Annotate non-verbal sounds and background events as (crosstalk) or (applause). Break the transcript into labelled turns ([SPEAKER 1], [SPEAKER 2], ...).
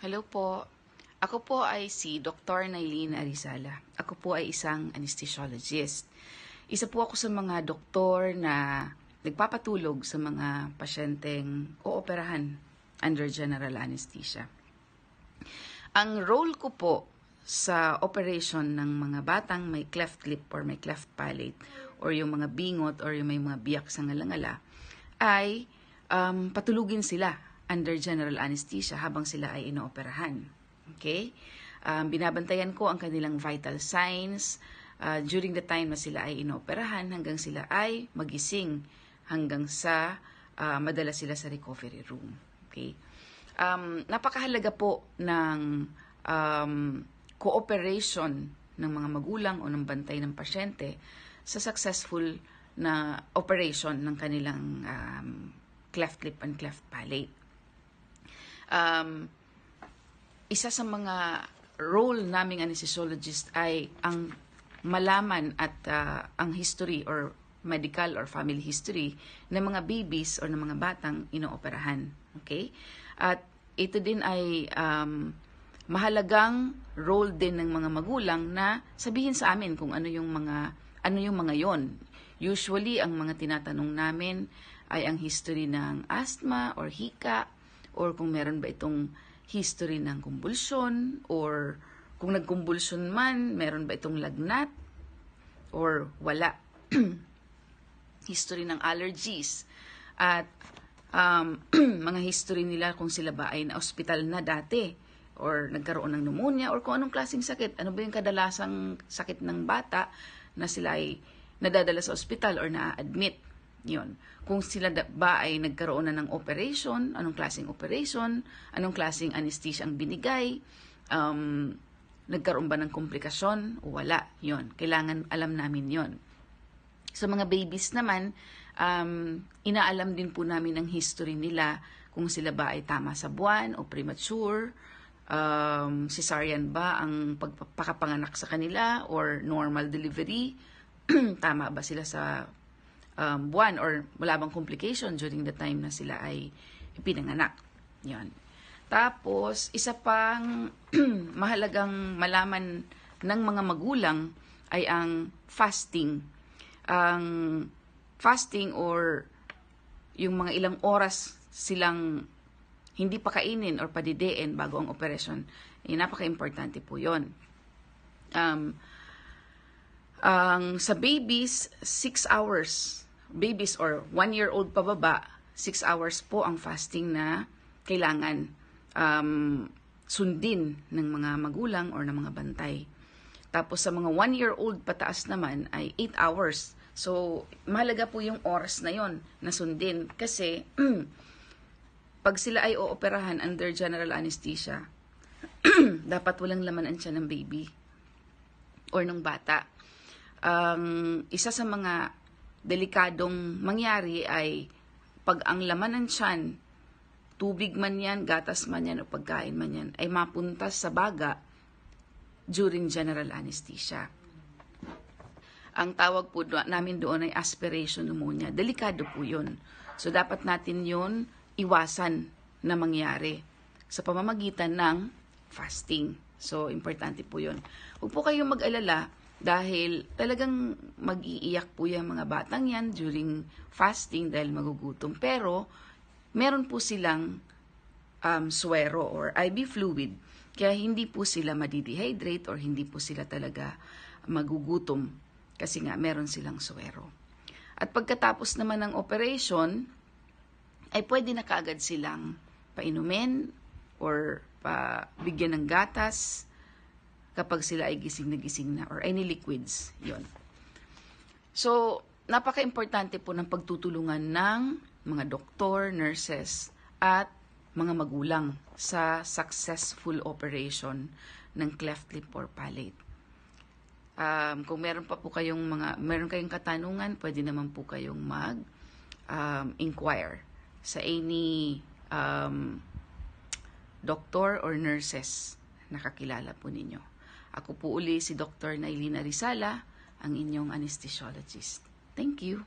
[SPEAKER 1] Hello po. Ako po ay si Dr. Nailin Arizala. Ako po ay isang anesthesiologist. Isa po ako sa mga doktor na nagpapatulog sa mga pasyenteng ooperahan under general anesthesia. Ang role ko po sa operation ng mga batang may cleft lip or may cleft palate or yung mga bingot or yung may mga biyak sa ngalangala ay um, patulugin sila under general anesthesia habang sila ay inooperahan. Okay? Um, binabantayan ko ang kanilang vital signs uh, during the time na sila ay inooperahan hanggang sila ay magising hanggang sa uh, madala sila sa recovery room. Okay? Um, napakahalaga po ng um, cooperation ng mga magulang o ng bantay ng pasyente sa successful na operation ng kanilang um, cleft lip and cleft palate um, isa sa mga role naming anesthesiologist ay ang malaman at uh, ang history or medical or family history ng mga babies or ng mga batang inooperahan. Okay? At ito din ay um, mahalagang role din ng mga magulang na sabihin sa amin kung ano yung mga ano yung mga yon. Usually ang mga tinatanong namin ay ang history ng asthma or hika or kung meron ba itong history ng kumbulsyon or kung nagkumbulsyon man, meron ba itong lagnat or wala. (clears throat) history ng allergies at um, (clears throat) mga history nila kung sila ba ay na-hospital na dati or nagkaroon ng pneumonia or kung anong klaseng sakit. Ano ba yung kadalasang sakit ng bata na sila ay nadadala sa ospital or na-admit. Yun. Kung sila ba ay nagkaroon na ng operation, anong klaseng operation, anong klaseng anesthesia ang binigay, um, nagkaroon ba ng komplikasyon o wala. Yun. Kailangan alam namin yon. Sa mga babies naman, um, inaalam din po namin ang history nila kung sila ba ay tama sa buwan o premature, um, cesarean ba ang pagpapakapanganak sa kanila or normal delivery, (clears throat) tama ba sila sa um, buwan or wala bang complication during the time na sila ay pinanganak. Yan. Tapos, isa pang (clears throat) mahalagang malaman ng mga magulang ay ang fasting. Ang fasting or yung mga ilang oras silang hindi pakainin or padidein bago ang operasyon. Eh, napaka-importante po yon. Um, ang um, sa babies, 6 hours babies or 1 year old pababa, 6 hours po ang fasting na kailangan um, sundin ng mga magulang or ng mga bantay. Tapos sa mga 1 year old pataas naman ay 8 hours. So, mahalaga po yung oras na yon na sundin kasi (clears throat) pag sila ay ooperahan under general anesthesia, (clears throat) dapat walang laman ang siya ng baby or ng bata. Um, isa sa mga delikadong mangyari ay pag ang laman ng tiyan, tubig man yan, gatas man yan, o pagkain man yan, ay mapunta sa baga during general anesthesia. Ang tawag po namin doon ay aspiration pneumonia. Delikado po yun. So dapat natin yun iwasan na mangyari sa pamamagitan ng fasting. So, importante po yun. Huwag po kayong mag-alala dahil talagang mag-iiyak po yung mga batang yan during fasting dahil magugutom. Pero meron po silang um, suero or IV fluid. Kaya hindi po sila madidehydrate or hindi po sila talaga magugutom kasi nga meron silang suero. At pagkatapos naman ng operation, ay pwede na kaagad silang painumin or pabigyan ng gatas kapag sila ay gising na gising na or any liquids. yon. So, napaka-importante po ng pagtutulungan ng mga doktor, nurses, at mga magulang sa successful operation ng cleft lip or palate. Um, kung meron pa po kayong mga, meron kayong katanungan, pwede naman po kayong mag um, inquire sa any um, doctor or nurses na kakilala po ninyo. Ako po uli si Dr. Nailina Risala, ang inyong anesthesiologist. Thank you.